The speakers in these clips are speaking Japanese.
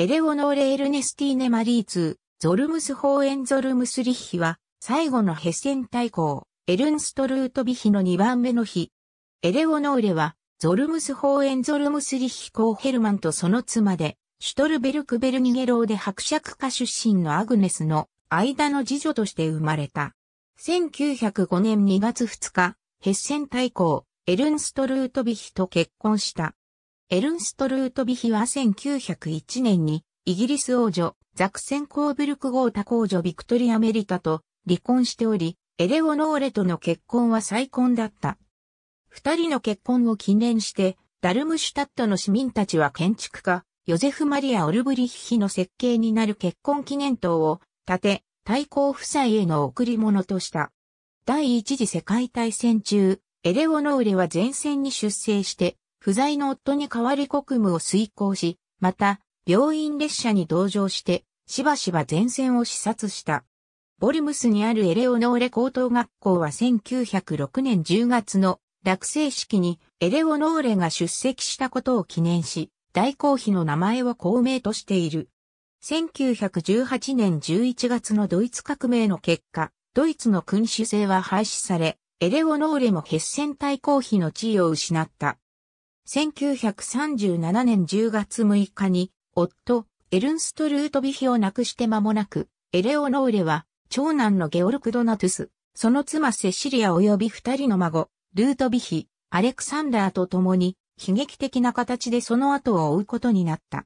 エレオノーレ・エルネスティーネ・マリーツー、ゾルムスホーエンゾルムスリッヒは、最後のヘッセン大公、エルンストルートビヒの2番目の日。エレオノーレは、ゾルムスホーエンゾルムスリッヒ公ヘルマンとその妻で、シュトルベルクベルニゲローで伯爵家出身のアグネスの間の次女として生まれた。1905年2月2日、ヘッセン大公、エルンストルートビヒと結婚した。エルンストルートビヒは1901年に、イギリス王女、ザクセンコーブルクゴータ公女ビクトリア・メリタと離婚しており、エレオノーレとの結婚は再婚だった。二人の結婚を記念して、ダルムシュタットの市民たちは建築家、ヨゼフ・マリア・オルブリヒヒの設計になる結婚記念塔を建て、対抗夫妻への贈り物とした。第一次世界大戦中、エレオノーレは前線に出征して、不在の夫に代わり国務を遂行し、また、病院列車に同乗して、しばしば前線を視察した。ボリムスにあるエレオノーレ高等学校は1906年10月の落成式にエレオノーレが出席したことを記念し、大公費の名前を公明としている。1918年11月のドイツ革命の結果、ドイツの君主制は廃止され、エレオノーレもヘッセン大公費の地位を失った。1937年10月6日に、夫、エルンスト・ルートビヒを亡くして間もなく、エレオノーレは、長男のゲオルク・ドナトゥス、その妻セシリア及び二人の孫、ルートビヒ、アレクサンダーと共に、悲劇的な形でその後を追うことになった。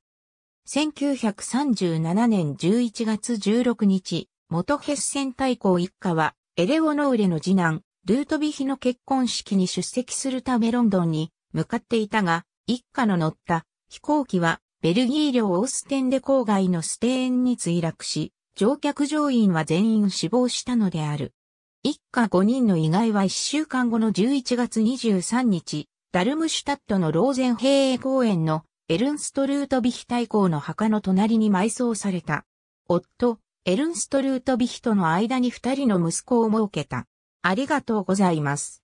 1937年11月16日、元ヘッセン大公一家は、エレオノーレの次男、ルートビヒの結婚式に出席するためロンドンに向かっていたが、一家の乗った飛行機はベルギー領オーステンで郊外のステーンに墜落し、乗客乗員は全員死亡したのである。一家5人の意外は1週間後の11月23日、ダルムシュタットのローゼン平営公園のエルンストルートビヒ大公の墓の隣に埋葬された。夫、エルンストルートビヒとの間に二人の息子を設けた。ありがとうございます。